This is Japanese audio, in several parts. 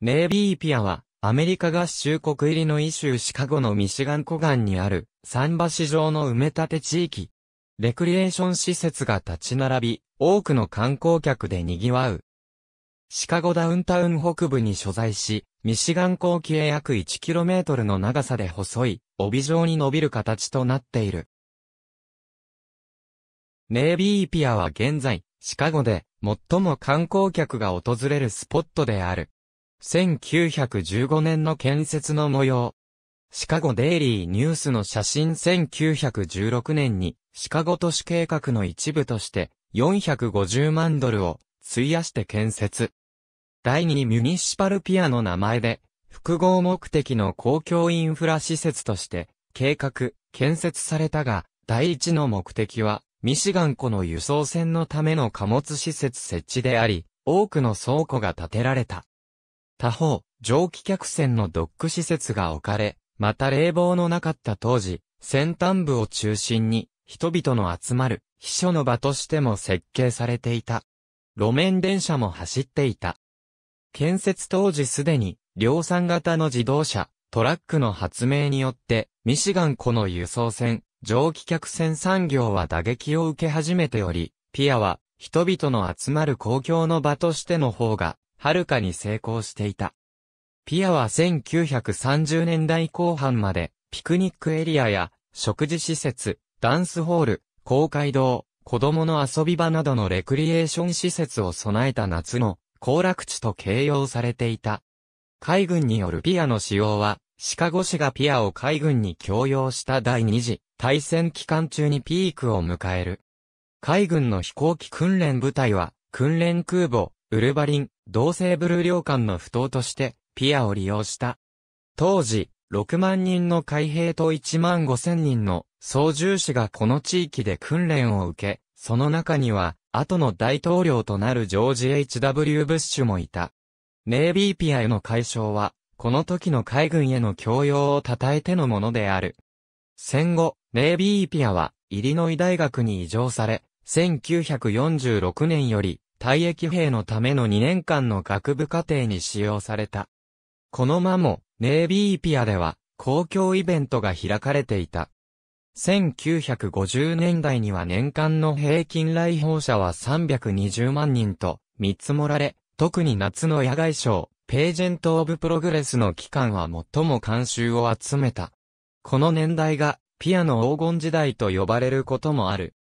ネイビーピアは、アメリカ合衆国入りのイ州シカゴのミシガン湖岸にある、桟橋上の埋め立て地域。レクリエーション施設が立ち並び、多くの観光客で賑わう。シカゴダウンタウン北部に所在し、ミシガン港機へ約 1km の長さで細い、帯状に伸びる形となっている。ネイビーピアは現在、シカゴで最も観光客が訪れるスポットである。1915年の建設の模様。シカゴデイリーニュースの写真1916年にシカゴ都市計画の一部として450万ドルを費やして建設。第2ミュニシパルピアの名前で複合目的の公共インフラ施設として計画、建設されたが、第1の目的はミシガン湖の輸送船のための貨物施設設置であり、多くの倉庫が建てられた。他方、蒸気客船のドック施設が置かれ、また冷房のなかった当時、先端部を中心に、人々の集まる、秘書の場としても設計されていた。路面電車も走っていた。建設当時すでに、量産型の自動車、トラックの発明によって、ミシガン湖の輸送船、蒸気客船産業は打撃を受け始めており、ピアは、人々の集まる公共の場としての方が、はるかに成功していた。ピアは1930年代後半まで、ピクニックエリアや、食事施設、ダンスホール、公会堂、子供の遊び場などのレクリエーション施設を備えた夏の行楽地と形容されていた。海軍によるピアの使用は、シカゴ市がピアを海軍に供用した第二次大戦期間中にピークを迎える。海軍の飛行機訓練部隊は、訓練空母、ウルバリン、同性ブルー領間の不当として、ピアを利用した。当時、6万人の海兵と1万5千人の操縦士がこの地域で訓練を受け、その中には、後の大統領となるジョージ・ H.W. ブッシュもいた。ネイビーピアへの解消は、この時の海軍への教養を称えてのものである。戦後、ネイビーピアは、イリノイ大学に移譲され、1946年より、退役兵のための2年間の学部課程に使用された。この間も、ネイビーピアでは、公共イベントが開かれていた。1950年代には年間の平均来訪者は320万人と見積もられ、特に夏の野外ショー、ページェント・オブ・プログレスの期間は最も監修を集めた。この年代がピアノ黄金時代と呼ばれることもある。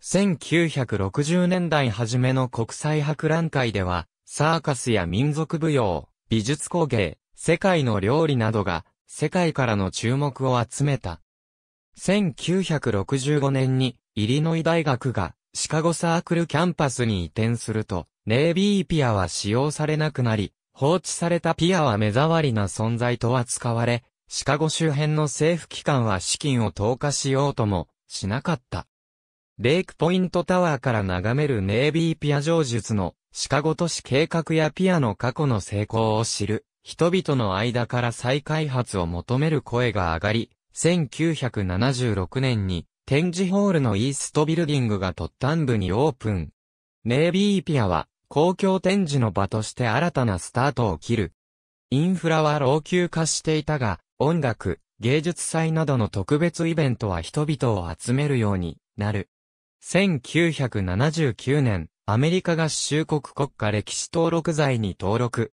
1960年代初めの国際博覧会では、サーカスや民族舞踊、美術工芸、世界の料理などが、世界からの注目を集めた。1965年に、イリノイ大学が、シカゴサークルキャンパスに移転すると、ネイビーピアは使用されなくなり、放置されたピアは目障りな存在と扱われ、シカゴ周辺の政府機関は資金を投下しようともしなかった。レイクポイントタワーから眺めるネイビーピア上術のシカゴ都市計画やピアの過去の成功を知る人々の間から再開発を求める声が上がり、1976年に展示ホールのイーストビルディングが突端部にオープン。ネイビーピアは公共展示の場として新たなスタートを切る。インフラは老朽化していたが、音楽、芸術祭などの特別イベントは人々を集めるようになる。1979年、アメリカ合衆国国家歴史登録罪に登録。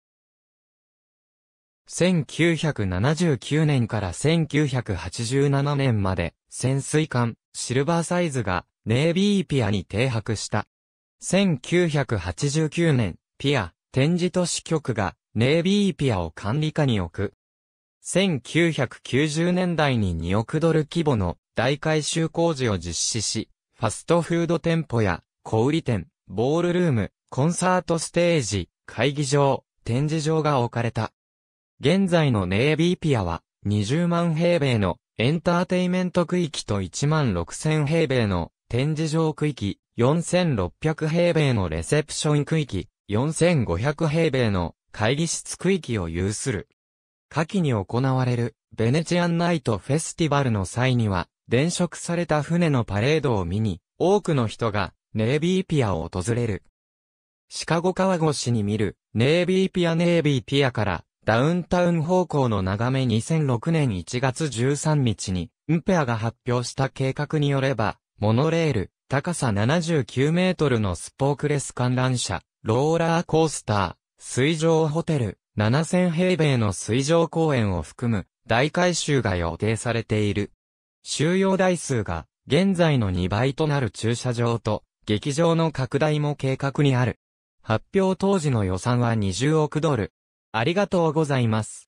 1979年から1987年まで、潜水艦、シルバーサイズが、ネイビーピアに停泊した。1989年、ピア、展示都市局が、ネイビーピアを管理下に置く。1990年代に2億ドル規模の大改修工事を実施し、ファストフード店舗や、小売店、ボールルーム、コンサートステージ、会議場、展示場が置かれた。現在のネイビーピアは、20万平米のエンターテイメント区域と1万6000平米の展示場区域、4600平米のレセプション区域、4500平米の会議室区域を有する。夏季に行われるベネチアンナイトフェスティバルの際には、電飾された船のパレードを見に、多くの人がネイビーピアを訪れる。シカゴ川越しに見るネイビーピアネイビーピアからダウンタウン方向の眺め2006年1月13日に、ウンペアが発表した計画によれば、モノレール、高さ79メートルのスポークレス観覧車、ローラーコースター、水上ホテル、7000平米の水上公園を含む大改修が予定されている。収容台数が現在の2倍となる駐車場と劇場の拡大も計画にある。発表当時の予算は20億ドル。ありがとうございます。